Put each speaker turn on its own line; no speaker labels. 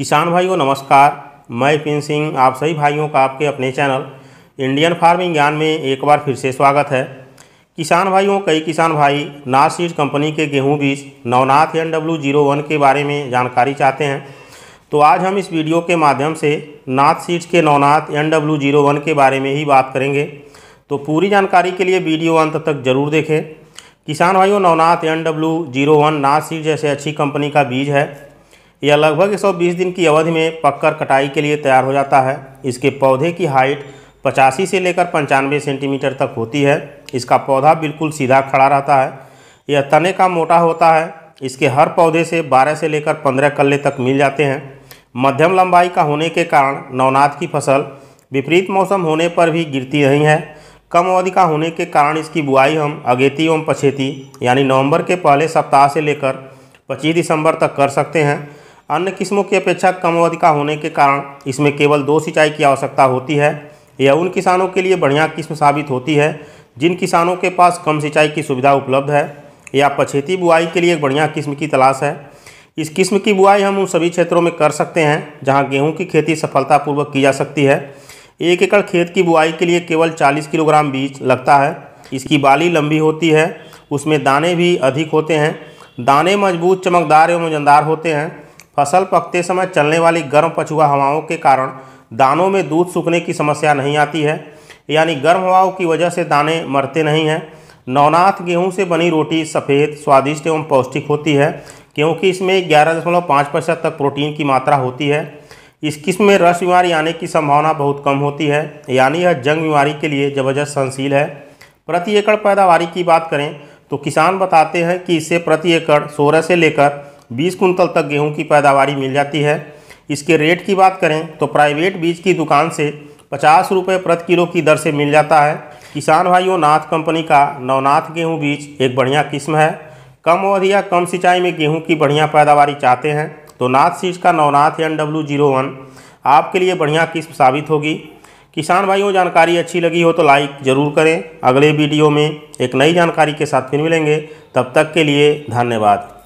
किसान भाइयों नमस्कार मैं पिन सिंह आप सभी भाइयों का आपके अपने चैनल इंडियन फार्मिंग ज्ञान में एक बार फिर से स्वागत है किसान भाइयों कई किसान भाई नाथ कंपनी के गेहूं बीज Navnath N W zero one के बारे में जानकारी चाहते हैं तो आज हम इस वीडियो के माध्यम से नाथ सीड्स के Navnath N W zero one के बारे में ही बात करेंगे तो पूरी जानकारी के लिए वीडियो अंत तक जरूर देखें किसान भाइयों Navnath N W zero one Nath seed जैसे अच्छी कंपनी का बीज है यह लगभग 120 दिन की अवधि में पककर कटाई के लिए तैयार हो जाता है इसके पौधे की हाइट पचासी से लेकर पंचानवे सेंटीमीटर तक होती है इसका पौधा बिल्कुल सीधा खड़ा रहता है यह तने का मोटा होता है इसके हर पौधे से 12 से लेकर 15 कल्ले तक मिल जाते हैं मध्यम लंबाई का होने के कारण नवनाथ की फसल विपरीत मौसम होने पर भी गिरती नहीं है कम अवधि का होने के कारण इसकी बुआई हम अगेती एवं पछेती यानी नवंबर के पहले सप्ताह से लेकर 25 दिसंबर तक कर सकते हैं अन्य किस्मों की अपेक्षा कम अवधि का होने के कारण इसमें केवल दो सिंचाई की आवश्यकता होती है यह उन किसानों के लिए बढ़िया किस्म साबित होती है जिन किसानों के पास कम सिंचाई की सुविधा उपलब्ध है या पछेती बुआई के लिए एक बढ़िया किस्म की तलाश है इस किस्म की बुआई हम उन सभी क्षेत्रों में कर सकते हैं जहां गेहूं की खेती सफलतापूर्वक की जा सकती है एक एकड़ खेत की बुआई के लिए केवल 40 किलोग्राम बीज लगता है इसकी बाली लंबी होती है उसमें दाने भी अधिक होते हैं दाने मजबूत चमकदार एवं वजनदार होते हैं फसल पकते समय चलने वाली गर्म पछुआ हवाओं के कारण दानों में दूध सूखने की समस्या नहीं आती है यानी गर्म हवाओं की वजह से दाने मरते नहीं हैं नवनाथ गेहूं से बनी रोटी सफ़ेद स्वादिष्ट एवं पौष्टिक होती है क्योंकि इसमें ग्यारह दशमलव पाँच प्रतिशत तक प्रोटीन की मात्रा होती है इस किस्म में रस बीमारी आने की संभावना बहुत कम होती है यानी यह जंग बीमारी के लिए ज़बरदस्त सहनशील है प्रति एकड़ पैदावारी की बात करें तो किसान बताते हैं कि इससे प्रति एकड़ सोलह से लेकर बीस कुंतल तक गेहूँ की पैदावारी मिल जाती है इसके रेट की बात करें तो प्राइवेट बीज की दुकान से पचास रुपये प्रति किलो की दर से मिल जाता है किसान भाइयों नाथ कंपनी का नवनाथ गेहूं बीज एक बढ़िया किस्म है कम अवधि या कम सिंचाई में गेहूं की बढ़िया पैदावारी चाहते हैं तो नाथ सीज़ का Navnath N W zero one आपके लिए बढ़िया किस्म साबित होगी किसान भाइयों जानकारी अच्छी लगी हो तो लाइक ज़रूर करें अगले वीडियो में एक नई जानकारी के साथ फिर मिलेंगे तब तक के लिए धन्यवाद